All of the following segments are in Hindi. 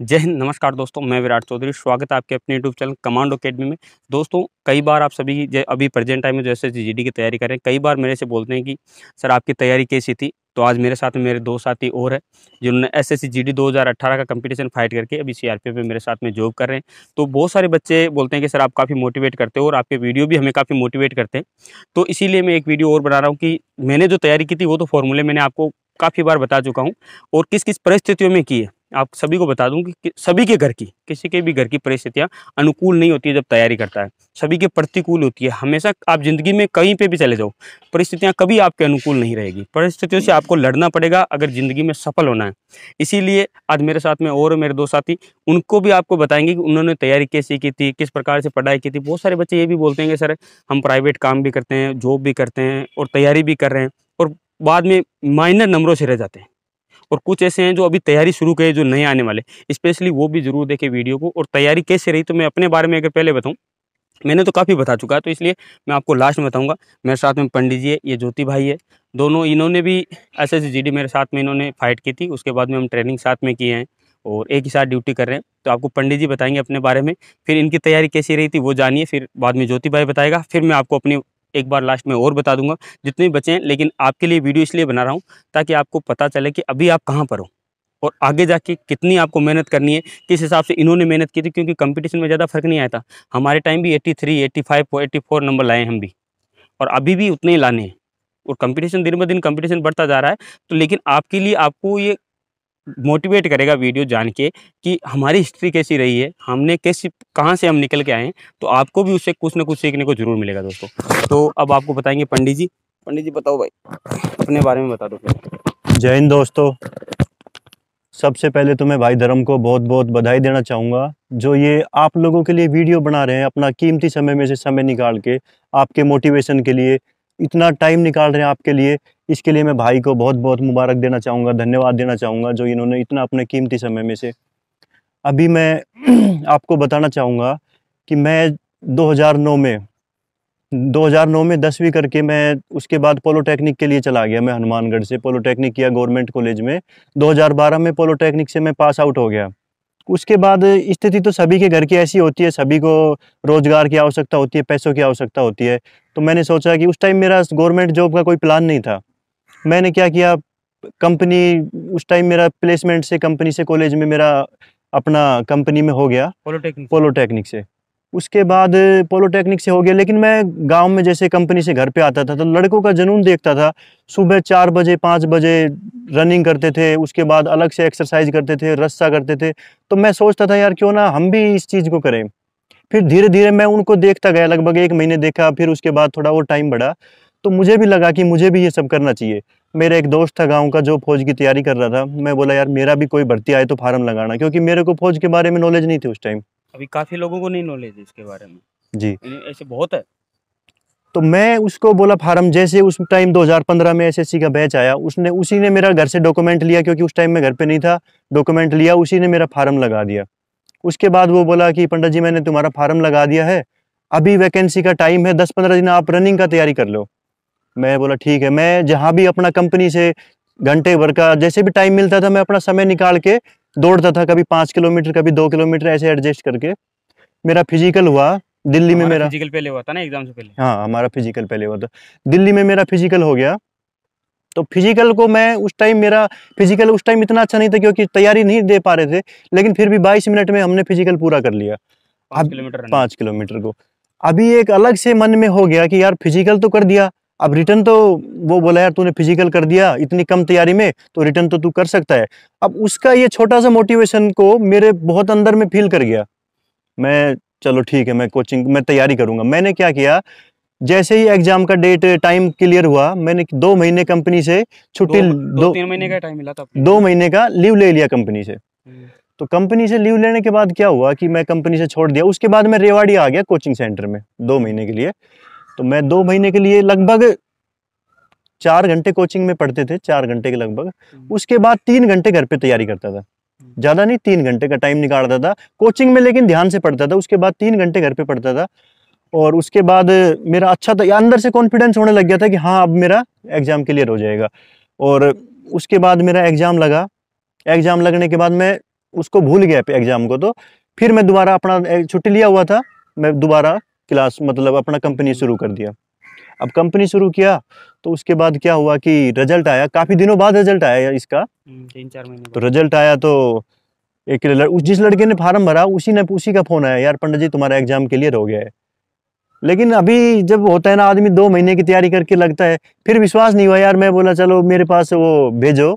जय हिंद नमस्कार दोस्तों मैं विराट चौधरी स्वागत है आपके अपने यूट्यूब चैनल कमांडो अकेडमी में दोस्तों कई बार आप सभी अभी प्रेजेंट टाइम में जैसे जी की तैयारी कर रहे हैं कई बार मेरे से बोलते हैं कि सर आपकी तैयारी कैसी थी तो आज मेरे साथ मेरे दो साथी और हैं जिन्होंने एस एस सी का कंपटीशन फाइट करके अभी सी में मेरे साथ में जॉब कर रहे हैं तो बहुत सारे बच्चे बोलते हैं कि सर आप काफ़ी मोटिवेट करते हो और आपके वीडियो भी हमें काफ़ी मोटिवेट करते हैं तो इसीलिए मैं एक वीडियो और बना रहा हूँ कि मैंने जो तैयारी की थी वो तो फॉर्मूले मैंने आपको काफ़ी बार बता चुका हूँ और किस किस परिस्थितियों में की है आप सभी को बता दूं कि, कि सभी के घर की किसी के भी घर की परिस्थितियाँ अनुकूल नहीं होती है जब तैयारी करता है सभी के प्रतिकूल होती है हमेशा आप ज़िंदगी में कहीं पे भी चले जाओ परिस्थितियाँ कभी आपके अनुकूल नहीं रहेगी परिस्थितियों से आपको लड़ना पड़ेगा अगर ज़िंदगी में सफल होना है इसीलिए आज मेरे साथ में और मेरे दो साथी उनको भी आपको बताएंगे कि उन्होंने तैयारी कैसी की थी किस प्रकार से पढ़ाई की थी बहुत सारे बच्चे ये भी बोलते हैं कि सर हम प्राइवेट काम भी करते हैं जॉब भी करते हैं और तैयारी भी कर रहे हैं और बाद में माइनर नंबरों से रह जाते हैं और कुछ ऐसे हैं जो अभी तैयारी शुरू करे जो नए आने वाले स्पेशली वो भी जरूर देखे वीडियो को और तैयारी कैसे रही तो मैं अपने बारे में अगर पहले बताऊँ मैंने तो काफ़ी बता चुका है तो इसलिए मैं आपको लास्ट में बताऊंगा मेरे साथ में पंडित जी है ये ज्योति भाई है दोनों इन्होंने भी एस एस मेरे साथ में इन्होंने फाइट की थी उसके बाद में हम ट्रेनिंग साथ में किए हैं और एक ही साथ ड्यूटी कर रहे हैं तो आपको पंडित जी बताएंगे अपने बारे में फिर इनकी तैयारी कैसी रही थी वो जानिए फिर बाद में ज्योति भाई बताएगा फिर मैं आपको अपनी एक बार लास्ट में और बता दूंगा जितने भी बचे हैं लेकिन आपके लिए वीडियो इसलिए बना रहा हूँ ताकि आपको पता चले कि अभी आप कहाँ पर हो और आगे जाके कितनी आपको मेहनत करनी है किस हिसाब से इन्होंने मेहनत की थी क्योंकि कंपटीशन में ज़्यादा फर्क नहीं आया था हमारे टाइम भी 83, 85, 84 नंबर लाए हम भी और अभी भी उतने ही लाने हैं और कंपटीशन दिन ब दिन कंपटीशन बढ़ता जा रहा है तो लेकिन आपके लिए आपको ये मोटिवेट करेगा वीडियो जान के कि हमारी हिस्ट्री कैसी रही है हमने कैसी कहाँ से हम निकल के आए हैं तो आपको भी उससे कुछ ना कुछ सीखने को जरूर मिलेगा दोस्तों तो अब आपको बताएंगे पंडित जी पंडित जी बताओ भाई अपने बारे में बता दो जय हिंद दोस्तों सबसे पहले तो मैं भाई धर्म को बहुत बहुत बधाई देना चाहूँगा जो ये आप लोगों के लिए वीडियो बना रहे हैं अपना कीमती समय में से समय निकाल के आपके मोटिवेशन के लिए इतना टाइम निकाल रहे हैं आपके लिए इसके लिए मैं भाई को बहुत बहुत मुबारक देना चाहूँगा धन्यवाद देना चाहूँगा जो इन्होंने इतना अपने कीमती समय में से अभी मैं आपको बताना चाहूँगा कि मैं 2009 में 2009 में दसवीं करके मैं उसके बाद पोलोटेक्निक के लिए चला गया मैं हनुमानगढ़ से पोलोटेक्निक किया गवर्नमेंट कॉलेज में 2012 में पोलोटेक्निक से मैं पास आउट हो गया उसके बाद स्थिति तो सभी के घर की ऐसी होती है सभी को रोज़गार की आवश्यकता होती है पैसों की आवश्यकता होती है तो मैंने सोचा कि उस टाइम मेरा गवर्नमेंट जॉब का कोई प्लान नहीं था मैंने क्या किया कंपनी उस टाइम मेरा प्लेसमेंट से कंपनी से कॉलेज में मेरा अपना कंपनी में हो गया पोलोटेक्निक पोलोटेक्निक से उसके बाद पोलोटेक्निक से हो गया लेकिन मैं गांव में जैसे कंपनी से घर पे आता था तो लड़कों का जुनून देखता था सुबह चार बजे पाँच बजे रनिंग करते थे उसके बाद अलग से एक्सरसाइज करते थे रस्सा करते थे तो मैं सोचता था यार क्यों ना हम भी इस चीज़ को करें फिर धीरे धीरे मैं उनको देखता गया लगभग एक महीने देखा फिर उसके बाद थोड़ा वो टाइम बढ़ा तो मुझे भी लगा कि मुझे भी ये सब करना चाहिए मेरा एक दोस्त था गांव का जो फौज की तैयारी कर रहा था मैं बोला यार मेरा भी कोई भर्ती आए तो फार्म लगाना क्योंकि मेरे को फौज के बारे में नॉलेज नहीं थी उस टाइम अभी काफ़ी लोगों को नहीं नॉलेज इसके बारे में जी ऐसे बहुत है तो मैं उसको बोला फार्म जैसे उस टाइम 2015 में एसएससी का बैच आया उसने उसी ने मेरा घर से डॉक्यूमेंट लिया क्योंकि उस टाइम मैं घर पे नहीं था डॉक्यूमेंट लिया उसी ने मेरा फार्म लगा दिया उसके बाद वो बोला कि पंडित जी मैंने तुम्हारा फार्म लगा दिया है अभी वैकेंसी का टाइम है दस पंद्रह दिन आप रनिंग का तैयारी कर लो मैं बोला ठीक है मैं जहाँ भी अपना कंपनी से घंटे भर का जैसे भी टाइम मिलता था मैं अपना समय निकाल के दौड़ता था कभी पाँच किलोमीटर कभी दो किलोमीटर ऐसे एडजस्ट करके मेरा फिजिकल हुआ दिल्ली में मेरा फिजिकल पहले हुआ था ना एग्जाम से पहले हाँ हमारा फिजिकल पहले हुआ था दिल्ली में मेरा फिजिकल हो गया तो फिजिकल को मैं उस टाइम मेरा फिजिकल उस टाइम इतना अच्छा नहीं था क्योंकि तैयारी नहीं दे पा रहे थे लेकिन फिर भी 22 मिनट में हमने फिजिकल पूरा कर लिया पाँच किलोमीटर पाँच किलोमीटर को अभी एक अलग से मन में हो गया कि यार फिजिकल तो कर दिया अब रिटर्न तो वो बोला यार तूने फिजिकल कर दिया इतनी कम तैयारी में तो रिटर्न तो तू कर सकता है अब उसका ये छोटा सा मोटिवेशन को मेरे बहुत अंदर में फील कर गया मैं चलो ठीक है मैं कोचिंग मैं तैयारी करूंगा मैंने क्या किया जैसे ही एग्जाम का डेट टाइम क्लियर हुआ मैंने दो महीने कंपनी से छुट्टी दो, दो, दो तीन महीने का टाइम मिला था दो महीने का लीव ले लिया कंपनी से हम्म। तो कंपनी से लीव लेने के बाद क्या हुआ कि मैं कंपनी से छोड़ दिया उसके बाद मैं रेवाड़ी आ गया कोचिंग सेंटर में दो महीने के लिए तो मैं दो महीने के लिए लगभग चार घंटे कोचिंग में पढ़ते थे चार घंटे के लगभग हम्म। उसके बाद तीन घंटे घर पे तैयारी करता था ज़्यादा नहीं तीन घंटे का टाइम निकालता था कोचिंग में लेकिन ध्यान से पढ़ता था उसके बाद तीन घंटे घर पे पढ़ता था और उसके बाद मेरा अच्छा था अंदर से कॉन्फिडेंस होने लग गया था कि हाँ अब मेरा एग्ज़ाम क्लियर हो जाएगा और उसके बाद मेरा एग्ज़ाम लगा एग्ज़ाम लगने के बाद मैं उसको भूल गया एग्ज़ाम को तो फिर मैं दोबारा अपना छुट्टी लिया हुआ था मैं दोबारा क्लास मतलब अपना कंपनी शुरू कर दिया अब कंपनी शुरू किया तो उसके बाद क्या हुआ कि रिजल्ट आया काफ़ी दिनों बाद रिजल्ट आया इसका हम्म, तीन चार महीने तो रिजल्ट आया तो एक उस जिस लड़के ने फार्म भरा उसी ने उसी का फ़ोन आया यार पंडित जी तुम्हारा एग्जाम क्लियर हो गया है लेकिन अभी जब होता है ना आदमी दो महीने की तैयारी करके लगता है फिर विश्वास नहीं हुआ यार मैं बोला चलो मेरे पास वो भेजो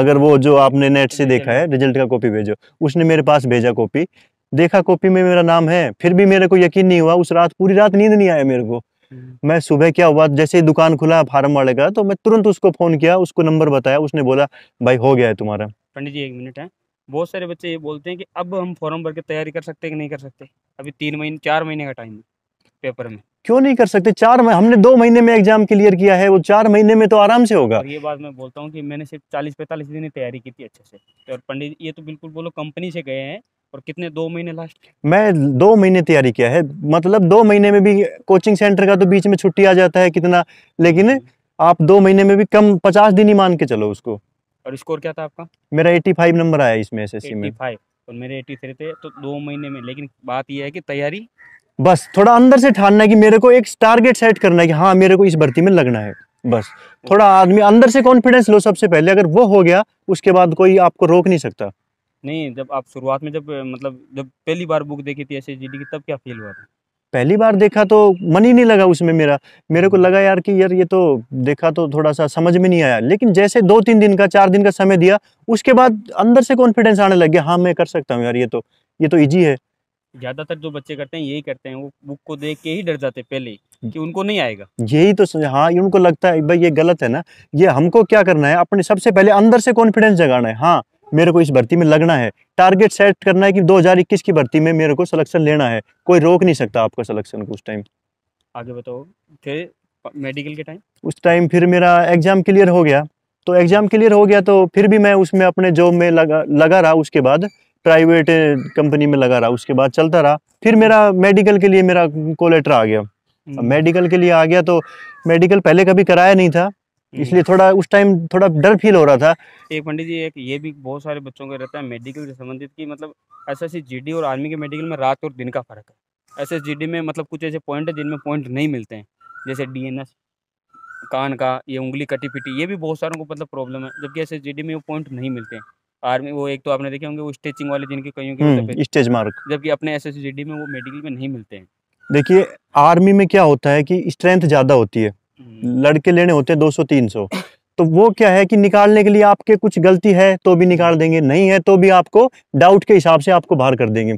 अगर वो जो आपने नेट से देखा है रिजल्ट का कॉपी भेजो उसने मेरे पास भेजा कॉपी देखा कॉपी में मेरा नाम है फिर भी मेरे को यकीन नहीं हुआ उस रात पूरी रात नींद नहीं आया मेरे को हम्म। मैं सुबह क्या हुआ जैसे ही दुकान खुला फार्म वाले का तो मैं तुरंत उसको फ़ोन किया उसको नंबर बताया उसने बोला भाई हो गया है तुम्हारा पंडित जी एक मिनट है हाँ। बहुत सारे बच्चे ये बोलते हैं कि अब हम फॉर्म भर के तैयारी कर सकते हैं कि नहीं कर सकते अभी तीन महीने चार महीने का टाइम है पेपर में क्यों नहीं कर सकते चार महीने हमने दो महीने में एग्जाम क्लियर किया है वो चार महीने में तो आराम से होगा ये बात मैं बोलता हूँ कि मैंने सिर्फ चालीस पैंतालीस दिन तैयारी की थी अच्छे से और पंडित ये तो बिल्कुल बोलो कंपनी से गए हैं और कितने दो महीने लास्ट मैं दो महीने तैयारी किया है मतलब दो महीने में भी कोचिंग सेंटर का तो बीच में छुट्टी आ जाता है कितना लेकिन हम्म। आप दो महीने में भी कम पचास दिन ही मान के चलो उसको और स्कोर क्या था आपका मेरा फाइव नंबर आया इसमें एसएससी में और तो मेरे थ्री थे तो दो महीने में लेकिन बात यह है कि तैयारी बस थोड़ा अंदर से ठानना है कि मेरे को एक टारगेट सेट करना है कि हाँ मेरे को इस भर्ती में लगना है बस थोड़ा आदमी अंदर से कॉन्फिडेंस लो सबसे पहले अगर वो हो गया उसके बाद कोई आपको रोक नहीं सकता नहीं जब आप शुरुआत में जब मतलब जब पहली बार बुक देखी थी एस की तब क्या फील हुआ था पहली बार देखा तो मन ही नहीं लगा उसमें मेरा मेरे को हम्म। लगा यार कि यार ये तो देखा तो थोड़ा सा समझ में नहीं आया लेकिन जैसे दो तीन दिन का चार दिन का समय दिया उसके बाद अंदर से कॉन्फिडेंस आने लग गया हाँ मैं कर सकता हूँ यार ये तो ये तो इजी है ज्यादातर जो बच्चे करते हैं यही करते हैं वो बुक को देख के ही डर जाते हैं पहले कि उनको नहीं आएगा यही तो हाँ उनको लगता है भाई ये गलत है ना ये हमको क्या करना है अपने सबसे पहले अंदर से कॉन्फिडेंस जगाना है हाँ मेरे को इस भर्ती में लगना है टारगेट सेट करना है कि 2021 की भर्ती में मेरे को सिलेक्शन लेना है कोई रोक नहीं सकता आपका सिलेक्शन को उस टाइम आगे बताओ थे मेडिकल के टाइम उस टाइम फिर मेरा एग्ज़ाम क्लियर हो गया तो एग्ज़ाम क्लियर हो गया तो फिर भी मैं उसमें अपने जॉब में लगा लगा रहा उसके बाद प्राइवेट कंपनी में लगा रहा उसके बाद चलता रहा फिर मेरा मेडिकल के लिए मेरा कोलेटर आ गया मेडिकल हम्म। के लिए आ गया तो मेडिकल पहले कभी कराया नहीं था इसलिए थोड़ा उस टाइम थोड़ा डर फील हो रहा था एक पंडित जी एक ये भी बहुत सारे बच्चों का रहता है मेडिकल से संबंधित की मतलब एस एस और आर्मी के मेडिकल में रात और दिन का फर्क है एस एस में मतलब कुछ ऐसे पॉइंट है जिनमें पॉइंट नहीं मिलते हैं जैसे डी कान का ये उंगली कटी पिटी ये भी बहुत सारों को मतलब प्रॉब्लम है जबकि एस एस में वो पॉइंट नहीं मिलते हैं आर्मी वो एक तो आपने देखे होंगे वो स्टेचिंग वाले जिनके कहीं स्टेज मार्क जबकि अपने एस में वो मेडिकल में नहीं मिलते हैं देखिए आर्मी में क्या होता है कि स्ट्रेंथ ज़्यादा होती है लड़के लेने होते हैं दो सौ तीन सौ तो वो क्या है कि निकालने के लिए आपके कुछ गलती है तो भी निकाल देंगे नहीं है तो भी आपको डाउट के हिसाब से आपको बाहर कर देंगे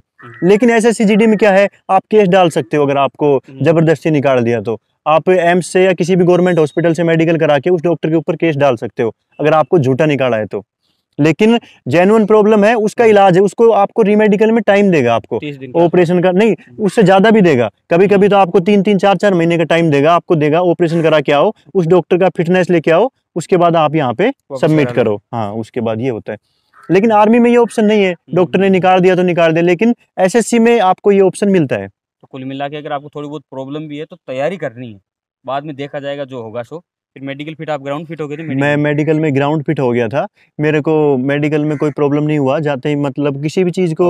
लेकिन ऐसे सीजीडी में क्या है आप केस डाल सकते हो अगर आपको हम्म। जबरदस्ती निकाल दिया तो आप एम्स से या किसी भी गवर्नमेंट हॉस्पिटल से मेडिकल करा के उस डॉक्टर के ऊपर केस डाल सकते हो अगर आपको झूठा निकाला है तो लेकिन जेनुअन प्रॉब्लम है उसका हाँ। इलाज है उसको आपको रीमेडिकल में टाइम देगा आपको ऑपरेशन का नहीं उससे ज्यादा भी देगा कभी कभी तो आपको तीन तीन चार चार महीने का टाइम देगा आपको देगा ऑपरेशन करा के आओ उस डॉक्टर का फिटनेस लेके आओ उसके बाद आप यहाँ पे सबमिट करो हाँ उसके बाद ये होता है लेकिन आर्मी में ये ऑप्शन नहीं है डॉक्टर हम्म। ने निकाल दिया तो निकाल दे लेकिन एस में आपको ये ऑप्शन मिलता है तो कुल मिला के अगर आपको थोड़ी बहुत प्रॉब्लम भी है तो तैयारी करनी है बाद में देखा जाएगा जो होगा सो फिर मेडिकल फिट आप ग्राउंड फिट हो गए थे मैं मेडिकल में ग्राउंड फिट हो गया था मेरे को मेडिकल में कोई प्रॉब्लम नहीं हुआ जाते ही मतलब किसी भी चीज़ को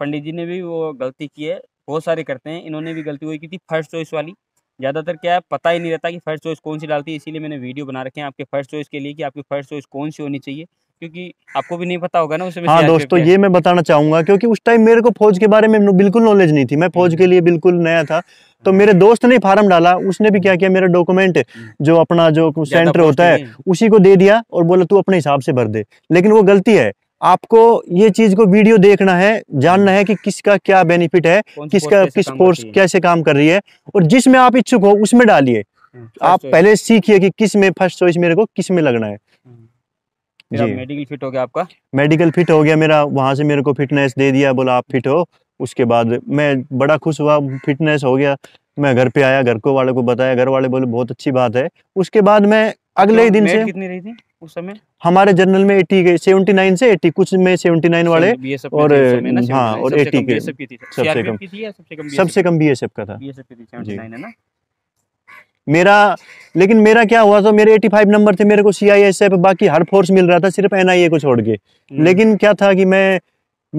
पंडित जी ने भी वो गलती की है बहुत सारे करते हैं इन्होंने भी गलती हुई की थी फर्स्ट चॉइस वाली ज़्यादातर क्या है पता ही नहीं रहता कि फर्स्ट चॉइस कौन सी डालती है इसीलिए मैंने वीडियो बना रखे हैं आपके फर्स्ट चॉइस के लिए कि आपकी फर्स्ट चॉइस कौन सी होनी चाहिए क्योंकि आपको भी नहीं पता होगा ना उसमें हाँ दोस्तों ये मैं बताना चाहूंगा क्योंकि उस टाइम मेरे को फौज के बारे में बिल्कुल नॉलेज नहीं थी मैं फौज के लिए बिल्कुल नया था तो हाँ। मेरे दोस्त ने फार्म डाला उसने भी क्या किया मेरा डॉक्यूमेंट हम्म। जो अपना जो सेंटर होता है उसी को दे दिया और बोला तू अपने हिसाब से भर दे लेकिन वो गलती है आपको ये चीज को वीडियो देखना है जानना है कि किसका क्या बेनिफिट है किसका किस कोर्स कैसे काम कर रही है और जिसमें आप इच्छुक हो उसमें डालिए हाँ, आप पहले सीखिए कि किस में फर्स्ट चॉइस मेरे को किस में लगना है हाँ। मेडिकल फिट हो गया आपका मेडिकल फिट हो गया मेरा वहाँ से मेरे को फिटनेस दे दिया बोला आप फिट हो उसके बाद मैं बड़ा खुश हुआ फिटनेस हो गया मैं घर पे आया घर को वाले को बताया घर वाले बोले बहुत अच्छी बात है उसके बाद मैं अगले ही तो दिन से कितनी रही थी उस समय हमारे जर्नल में एटी गई सेवेंटी नाइन से एटी कुछ में सेवेंटी नाइन वाले और हाँ और एटी के सबसे कम सबसे कम एफ का था बी एस एफ की थी ना मेरा लेकिन मेरा क्या हुआ तो मेरे 85 नंबर थे मेरे को सी आई एस एफ बाकी हर फोर्स मिल रहा था सिर्फ ए को छोड़ के हम्म। लेकिन क्या था कि मैं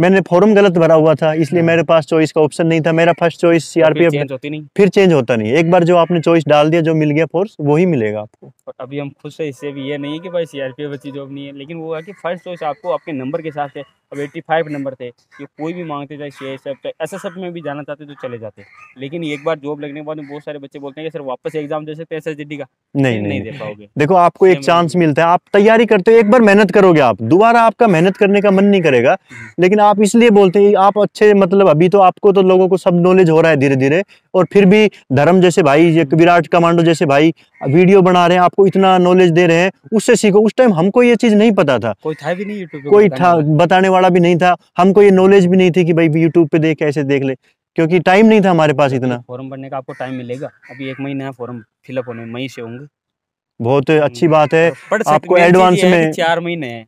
मैंने फॉर्म गलत भरा हुआ था इसलिए हम्म। मेरे पास चॉइस का ऑप्शन नहीं था मेरा फर्स्ट चॉइस सीआरपीएफ होती नहीं फिर चेंज होता नहीं एक बार जो आपने चॉइस डाल दिया जो मिल गया फोर्स वही मिलेगा आपको अभी हम खुश है इससे भी ये नहीं है कि भाई सीआरपीएफ अच्छी जॉब नहीं है लेकिन वो है कि फर्स्ट चॉइस आपको आपके नंबर के हिसाब से अब 85 नंबर थे कि कोई भी मांगते चाहे C S F S S F में भी जाना चाहते तो चले जाते लेकिन एक बार जॉब लगने के बाद बहुत सारे बच्चे बोलते हैं कि सर वापस एग्जाम दे सकते हैं एस का नहीं नहीं दे पाओगे देखो आपको एक चांस मिलता है आप तैयारी करते हो एक बार मेहनत करोगे आप दोबारा आपका मेहनत करने का मन नहीं करेगा हम्म। लेकिन आप इसलिए बोलते हैं आप अच्छे मतलब अभी तो आपको तो लोगों को सब नॉलेज हो रहा है धीरे धीरे और फिर भी धर्म जैसे भाई विराट कमांडो जैसे भाई वीडियो बना रहे हैं आपको इतना नॉलेज दे रहे हैं उससे सीखो उस टाइम हमको ये चीज नहीं पता था कोई था भी नहीं यूट्यूब कोई था बताने वाला भी नहीं था हमको ये नॉलेज भी नहीं थी कि भाई यूट्यूब पे देख कैसे देख ले क्योंकि टाइम नहीं था हमारे पास इतना फॉर्म भरने का आपको टाइम मिलेगा अभी एक महीना फॉर्म फिलअप होने मई से होंगे बहुत अच्छी हम्म। बात है आपको एडवांस में चार महीने है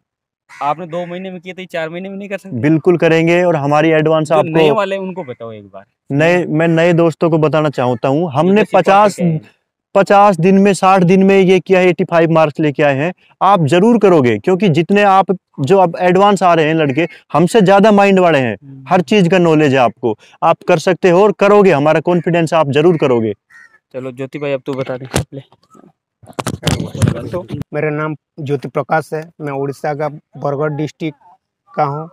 आपने दो महीने में किया तो चार महीने में नहीं कर सकते बिल्कुल करेंगे और हमारी एडवांस आपको नए वाले उनको बताओ एक बार नए मैं नए दोस्तों को बताना चाहता हूँ हमने पचास पचास दिन में साठ दिन में ये किया है एटी फाइव मार्क्स लेके आए हैं आप जरूर करोगे क्योंकि जितने आप जो अब एडवांस आ रहे हैं लड़के हमसे ज़्यादा माइंड वाले हैं हम्म। हर चीज़ का नॉलेज है आपको आप कर सकते हो और करोगे हमारा कॉन्फिडेंस आप जरूर करोगे चलो ज्योति भाई अब तो बता दें तो मेरा नाम ज्योति प्रकाश है मैं उड़ीसा का बरगढ़ डिस्ट्रिक्ट का हूँ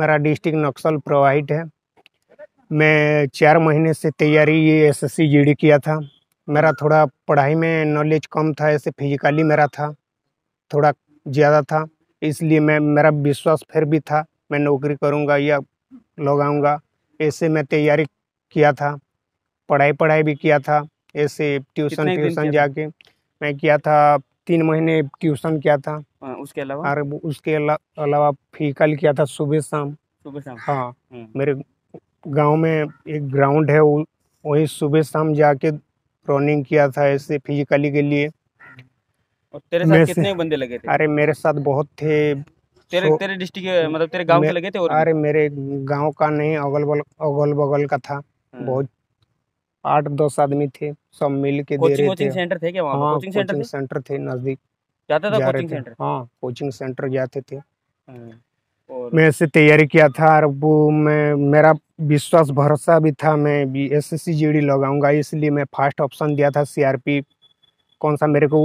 मेरा डिस्ट्रिक्ट नक्सल प्रोवाइड है मैं चार महीने से तैयारी ये एस एस किया था मेरा थोड़ा पढ़ाई में नॉलेज कम था ऐसे फिजिकली मेरा था थोड़ा ज़्यादा था इसलिए मैं मेरा विश्वास फिर भी था मैं नौकरी करूँगा या लगाऊँगा ऐसे मैं तैयारी किया था पढ़ाई पढ़ाई भी किया था ऐसे ट्यूशन ट्यूशन जाके मैं किया था तीन महीने ट्यूशन किया था आ, हाँ, उसके अलावा और उसके अलावा फिजिकल किया था सुबह शाम सुबह शाम हाँ हम्म। मेरे गांव में एक ग्राउंड है वही सुबह शाम जाके रनिंग किया था ऐसे फिजिकली के लिए और तेरे साथ कितने बंदे लगे थे अरे मेरे साथ बहुत थे तेरे तेरे डिस्ट्रिक्ट मतलब तेरे गांव के लगे थे और अरे मेरे गांव का नहीं अगल बगल अगल बगल का था हाँ। बहुत आठ दस आदमी थे सब मिल के दे रहे थे सेंटर थे क्या वहाँ कोचिंग सेंटर हाँ, थे, नजदीक जाते थे कोचिंग सेंटर हाँ कोचिंग सेंटर जाते थे हाँ। मैं ऐसे तैयारी किया था और वो मैं मेरा विश्वास भरोसा भी था मैं B S S C G D लगाऊंगा इसलिए मैं फर्स्ट ऑप्शन दिया था सी आर पी कौन सा मेरे को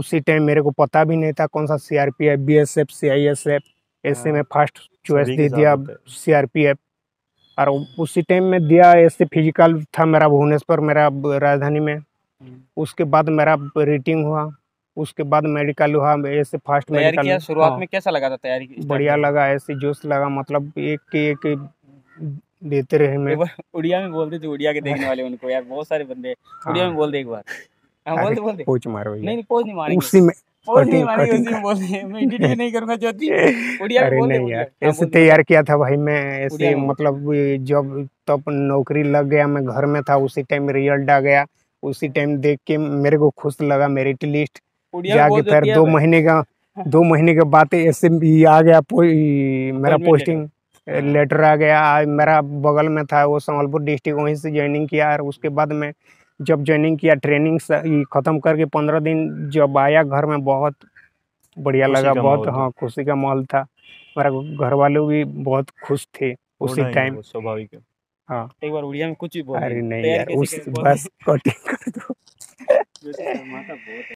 उसी टाइम मेरे को पता भी नहीं था कौन सा C R P F B S F C I S F ऐसे हाँ। मैं फर्स्ट चॉइस दे दिया सी आर पी एफ और उसी टाइम में दिया ऐसे फिजिकल था मेरा भुवनेश्वर मेरा राजधानी में हम्म। उसके बाद मेरा रेटिंग हुआ उसके बाद मेडिकल हुआ हाँ, ऐसे फास्ट मेडिकल शुरुआत हाँ, में कैसा लगा था तैयारी बढ़िया लगा ऐसे जोश लगा मतलब एक के एक देते रहे मैं उड़िया में बोलते थे उड़िया के देखने वाले उनको यार बहुत सारे बंदे उड़िया में हाँ। बोल दे एक बार ऐसे तैयार किया था भाई मैं ऐसे मतलब जब तब नौकरी लग गया मैं घर में था उसी टाइम रिजल्ट आ गया उसी टाइम देख के मेरे को खुश लगा मेरिट लिस्ट जाके फिर दो महीने का हाँ। दो महीने के बाद ऐसे तो भी आ गया मेरा पोस्टिंग लेटर हाँ। आ गया मेरा बगल में था वो संबलपुर डिस्ट्रिक्ट वहीं से ज्वाइनिंग किया और उसके बाद में जब ज्वाइनिंग किया ट्रेनिंग ख़त्म करके पंद्रह दिन जब आया घर में बहुत बढ़िया लगा बहुत हाँ खुशी का माहौल था मेरा घर वाले भी बहुत खुश थे उसी टाइम स्वाभाविक हाँ एक बार उड़िया में कुछ भी बोल अरे नहीं यार उस बस कटिंग कर दो